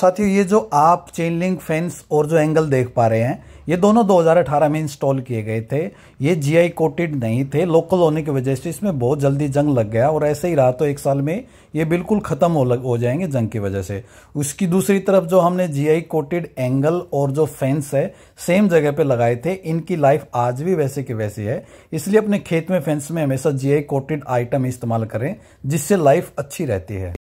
साथियों ये जो आप चेन लिंक फेंस और जो एंगल देख पा रहे हैं ये दोनों 2018 में इंस्टॉल किए गए थे ये जीआई कोटेड नहीं थे लोकल होने की वजह से इसमें बहुत जल्दी जंग लग गया और ऐसे ही रहा तो एक साल में ये बिल्कुल ख़त्म हो लग हो जाएंगे जंग की वजह से उसकी दूसरी तरफ जो हमने जीआई कोटेड एंगल और जो फेंस है सेम जगह पे लगाए थे इनकी लाइफ आज भी वैसे की वैसी है इसलिए अपने खेत में फेंस में हमेशा जीआई कोटेड आइटम इस्तेमाल करें जिससे लाइफ अच्छी रहती है